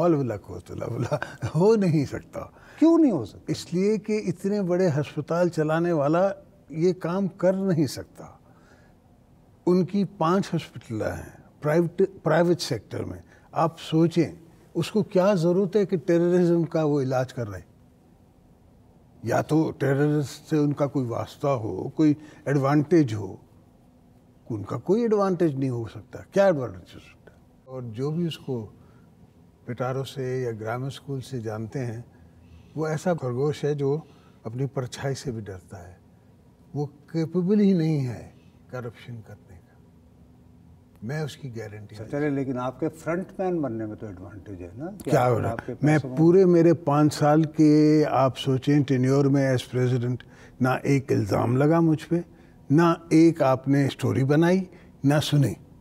हो नहीं सकता क्यों नहीं हो सकता इसलिए कि इतने बड़े हस्पताल चलाने वाला ये काम कर नहीं सकता उनकी पांच हॉस्पिटल हैं प्राइवेट प्राइवेट सेक्टर में आप सोचें उसको क्या ज़रूरत है कि टेररिज्म का वो इलाज कर रहे या तो टेररिस्ट से उनका कोई वास्ता हो कोई एडवांटेज हो उनका कोई एडवांटेज नहीं हो सकता क्या एडवांटेज हो सकता और जो भी उसको पिटारों से या ग्रामीण स्कूल से जानते हैं वो ऐसा खरगोश है जो अपनी परछाई से भी डरता है वो केपेबल ही नहीं है करप्शन करने का मैं उसकी गारंटी अच्छा, चले लेकिन आपके फ्रंट मैन बनने में तो एडवांटेज है ना क्या हो रहा मैं पूरे मेरे पाँच साल के आप सोचें टेन्योर में एज प्रेसिडेंट ना एक इल्ज़ाम लगा मुझ पर ना एक आपने स्टोरी बनाई ना सुनी